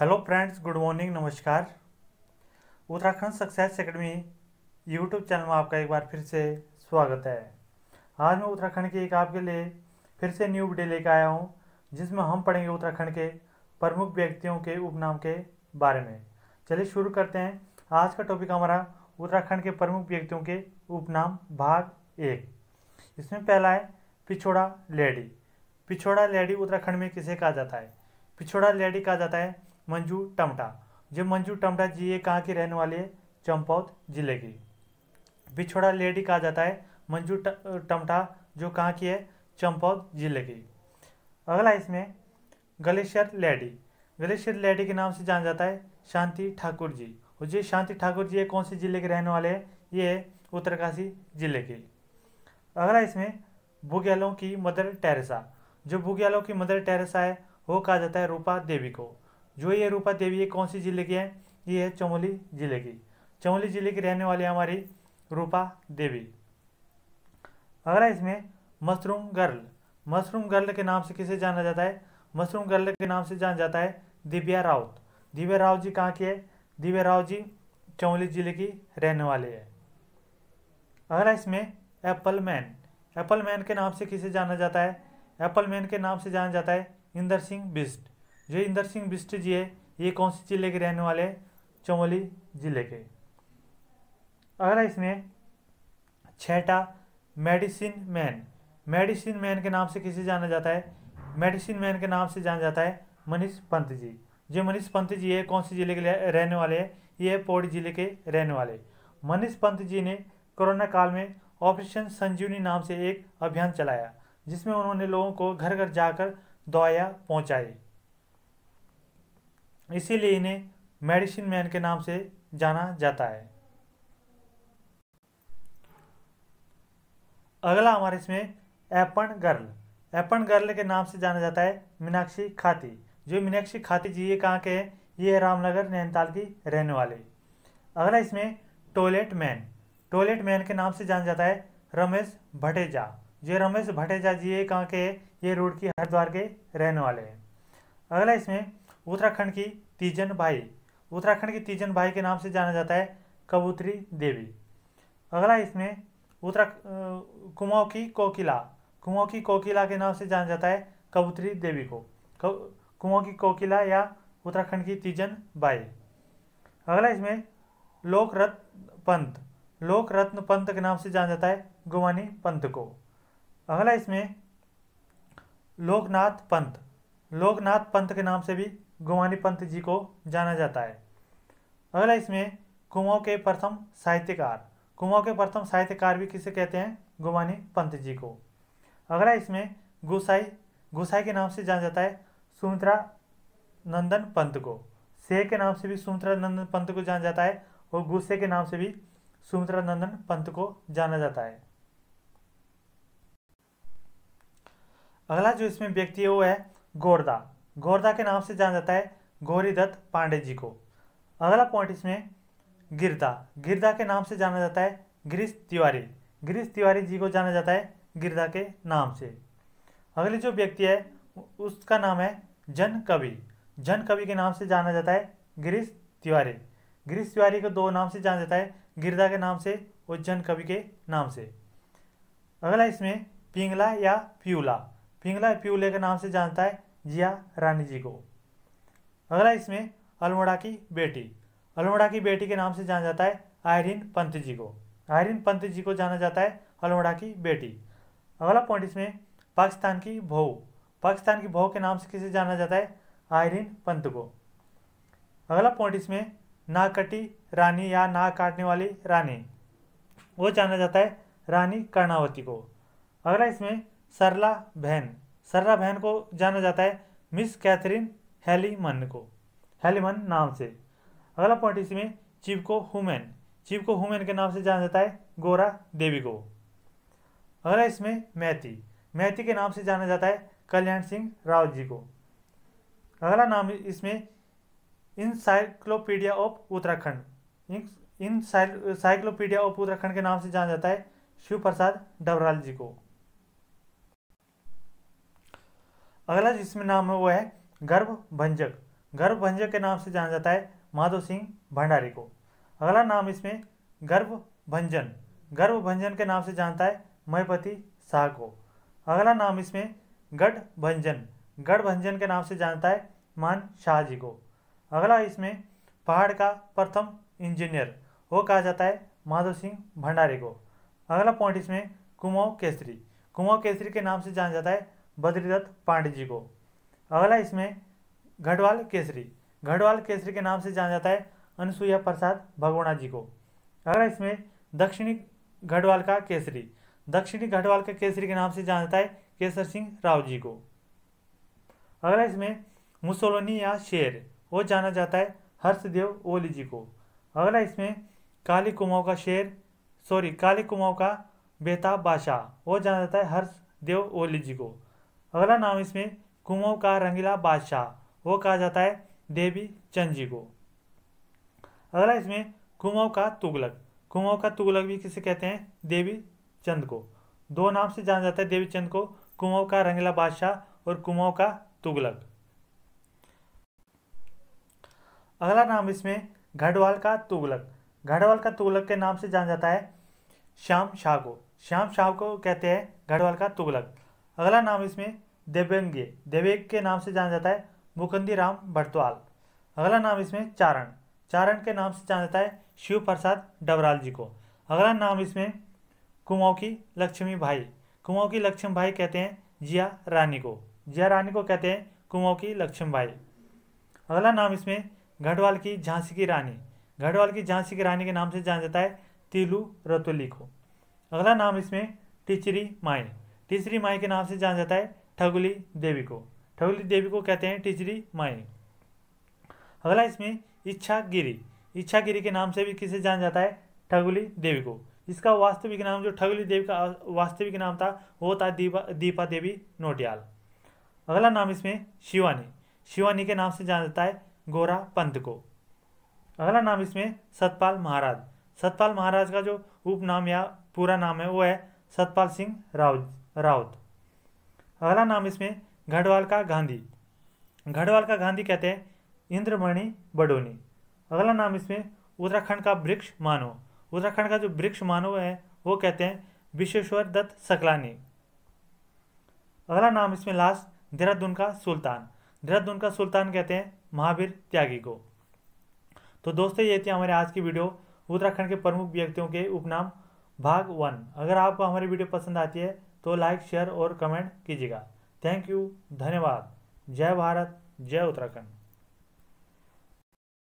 hello friends good morning नमस्कार Uttarakhand success academy YouTube channel में आपका एक बार फिर से स्वागत है आज मैं उत्तराखंड की एक आपके लिए फिर से न्यू वीडियो लेकर आया हूँ जिसमें हम पढ़ेंगे उत्तराखंड के प्रमुख व्यक्तियों के उपनाम के बारे में चलिए शुरू करते हैं आज का टॉपिक हमारा उत्तराखंड के प्रमुख व्यक्तियों के उपनाम भाग एक इसमें पहला है पिछोड़ा लेडी पिछोड़ा लेडी उत्तराखंड में किसे कहा जाता है पिछोड़ा लेडी कहा जाता है मंजू टमटा जो मंजू टमटा जी ये कहाँ की रहने वाली है चंपौत जिले की बिछोड़ा लेडी कहा जाता है मंजू टमटा जो कहाँ की है चंपौत जिले की अगला इसमें गलेश्वर लेडी गलेश्वर लेडी के नाम से जाना जाता है शांति ठाकुर जी और जी शांति ठाकुर जी ये कौन से जिले के रहने वाले हैं ये है उत्तरकाशी जिले के अगला इसमें बुग्यालों की मदर टेरेसा जो बुग्यालों की मदर टेरेसा है वो कहा जाता है रूपा देवी को जो ये रूपा देवी ये कौन सी ज़िले की है ये है चमोली ज़िले की चमोली ज़िले की रहने वाली हमारी रूपा देवी अगला इसमें मशरूम गर्ल मशरूम गर्ल के नाम से किसे जाना जाता है मशरूम गर्ल के नाम से जाना जाता है दिव्या राउत दिव्या राव जी कहाँ की है दिव्या राव जी चमोली जिले की रहने वाले है अगला इसमें एप्पल मैन एप्पल मैन के नाम से किसे जाना जाता है एप्पल मैन के नाम से जाना जाता है इंदर सिंह बिस्ट जो इंदर सिंह बिष्ट जी है ये कौन से जिले के रहने वाले हैं चमोली जिले के अगला इसमें छठा मेडिसिन मैन मेडिसिन मैन के नाम से किसे जाना जाता है मेडिसिन मैन के नाम से जाना जाता है मनीष पंत जी जो मनीष पंत जी है कौन से जिले के रहने वाले हैं ये है पौड़ी जिले के रहने वाले मनीष पंत जी ने कोरोना काल में ऑपरेशन संजीवनी नाम से एक अभियान चलाया जिसमें उन्होंने लोगों को घर घर जाकर दवाया पहुँचाई इसीलिए इन्हें मेडिसिन मैन के नाम से जाना जाता है अगला हमारे इसमें एपन गर्ल एपन गर्ल के नाम से जाना जाता है मीनाक्षी खाती जो मीनाक्षी खाती जी ये कहाँ के हैं ये है रामनगर नैनीताल की रहने वाले अगला इसमें टॉयलेट मैन टॉयलेट मैन के नाम से जाना जाता है रमेश भटेजा जो रमेश भटेजा जी ये कहाँ के हैं ये रोड की हरिद्वार के रहने वाले हैं अगला इसमें उत्तराखंड की तीजन भाई उत्तराखंड की तीजन भाई के नाम से जाना जाता है कबूतरी देवी अगला इसमें उत्तरा कुमाऊं की कोकिला कुमाऊं की कोकिला के नाम से जाना जाता है कबूतरी देवी को कुमाऊं की कोकिला या उत्तराखंड की तीजन बाई अगला इसमें लोक रत्न पंत लोक रत्न पंत के नाम से जाना जाता है गुवानी पंत को अगला इसमें लोकनाथ पंत लोकनाथ पंत के नाम से भी गुमानी पंत जी को जाना जाता है अगला इसमें कुमाऊं के प्रथम साहित्यकार कुमाऊं के प्रथम साहित्यकार भी किसे कहते हैं गुमानी पंत जी को अगला इसमें गोसाई गोसाई के नाम से जाना जाता है सुमित्रा नंदन पंत को से के नाम से भी सुमित्रा नंदन पंत को जाना जाता है और गुस्से के नाम से भी सुमित्रा नंदन पंत को जाना जाता है अगला जो इसमें व्यक्ति है वो है गोरदा गोरदा के नाम से जाना जाता है दत्त पांडे जी को अगला पॉइंट इसमें गिरदा गिरदा के नाम से जाना जाता है गिरीश तिवारी गिरीश तिवारी जी को जाना जाता है गिरदा के नाम से अगले जो व्यक्ति है उसका नाम है जन कवि जन कवि के नाम से जाना जाता है गिरीश तिवारी गिरीश तिवारी को दो नाम से जाना जाता है गिरदा के नाम से और जन कवि के नाम से अगला इसमें पिंगला या प्यूला पिंगला प्यूले के नाम से जानता है जिया रानी जी को अगला इसमें अल्मोड़ा की बेटी अल्मोड़ा की बेटी के नाम से जाना जाता है आयरिन पंत जी को आयरिन पंत जी को जाना जाता है अल्मोड़ा की बेटी अगला पॉइंट इसमें पाकिस्तान की भौ पाकिस्तान की भौ के नाम से किसे जाना जाता है आयरिन पंत को अगला पॉइंट इसमें नाकटी रानी या ना काटने वाली रानी वो जाना जाता है रानी कर्णावती को अगला इसमें सरला बहन सर्रा बहन को जाना जाता है मिस कैथरीन हेलीमन को हेलीमन नाम से अगला पॉइंट इसमें चिपको हुमेन चिपको हुमेन के नाम से जाना जाता है गोरा देवी को अगला इसमें मैथी मैथी के नाम से जाना जाता है कल्याण सिंह राव जी को अगला नाम इसमें encyclopedia of Uttarakhand encyclopedia of Uttarakhand के नाम से जाना जाता है शिव प्रसाद डबराल जी को अगला जिसमें नाम है वो है गर्भ भंजक गर्भ भंजक के नाम से जाना जाता है माधव सिंह भंडारी को अगला नाम इसमें गर्भ भंजन गर्भ भंजन के नाम से जानता है महपति शाह को अगला नाम इसमें गढ़ भंजन गढ़ भंजन के नाम से जानता है मान शाह जी को अगला इसमें पहाड़ का प्रथम इंजीनियर वो कहा जाता है माधव सिंह भंडारी को अगला पॉइंट इसमें कुमाऊ केसरी कुमाऊ केसरी के नाम से जाना जाता है बद्रीदत्त पांडे जी को अगला इसमें गढ़वाल केसरी घटवाल केसरी के नाम से जाना जाता है अनुसुईया प्रसाद भगवाना जी को अगला इसमें दक्षिणी गढ़वाल का केसरी दक्षिणी गढ़वाल के केसरी के नाम से जाना जाता है केसर सिंह राव जी को अगला इसमें मुसोलोनी या शेर वो जाना जाता है हर्षदेव ओली जी को अगला इसमें काली कुमाऊँ का शेर सॉरी काली कुमाऊँ का बेताब बादशाह वो जाना जाता है हर्षदेव ओली जी को अगला नाम इसमें कुमाऊं का रंगीला बादशाह वो कहा जाता है देवी चंद जी को अगला इसमें कुमाऊं का तुगलक कुमाऊं का तुगलक भी किसे कहते हैं देवी चंद को दो नाम से जाना जाता है देवी चंद को कुमाऊं का रंगीला बादशाह और कुमाऊं का तुगलक अगला नाम इसमें घड़वाल का तुगलक घड़वाल का तुगलक के नाम से जाना जाता है श्याम शाह को श्याम शाह को कहते हैं घड़वाल का तुगलक अगला नाम इसमें देवेंगे देवेग के नाम से जाना जाता है मुकुंदी राम भरतवाल अगला नाम इसमें चारण चारण के नाम से जाना जाता है शिव प्रसाद डबराल जी को अगला नाम इसमें कुमाऊ की लक्ष्मी भाई कुमाऊ की लक्ष्मी भाई कहते हैं जिया रानी को जिया रानी को कहते हैं कुमाऊ की लक्ष्मी भाई अगला नाम इसमें गढ़वाल की झांसी की रानी गढ़वाल की झांसी की रानी के नाम से जाना जाता है तिलू रतुली को अगला नाम इसमें टिचरी माई तीसरी माई के नाम से जाना जाता है ठगुली देवी को ठगुली देवी को कहते हैं तीसरी माई अगला इसमें इच्छागिरी इच्छागिरी के नाम से भी किसे जाना जाता है ठगुली देवी को इसका वास्तविक नाम जो ठगुली देवी का वास्तविक नाम था वो था दीपा दीपा देवी नोटियाल अगला नाम इसमें शिवानी शिवानी के नाम से जाना जाता है गोरा पंत को अगला नाम इसमें सतपाल महाराज सतपाल महाराज का जो उपनाम या पूरा नाम है वो है सतपाल सिंह राव राउत अगला नाम इसमें घड़वाल का गांधी घड़वाल का गांधी कहते हैं इंद्रमणि बडोनी अगला नाम इसमें उत्तराखंड का वृक्ष मानो उत्तराखंड का जो वृक्ष मानव है वो कहते हैं विश्वेश्वर दत्त सकलानी अगला नाम इसमें लास्ट देहरादून का सुल्तान देहरादून का सुल्तान कहते हैं महावीर त्यागी को तो दोस्तों ये थी हमारे आज की वीडियो उत्तराखंड के प्रमुख व्यक्तियों के उपनाम भाग वन अगर आपको हमारी वीडियो पसंद आती है तो लाइक शेयर और कमेंट कीजिएगा थैंक यू धन्यवाद जय भारत जय उत्तराखंड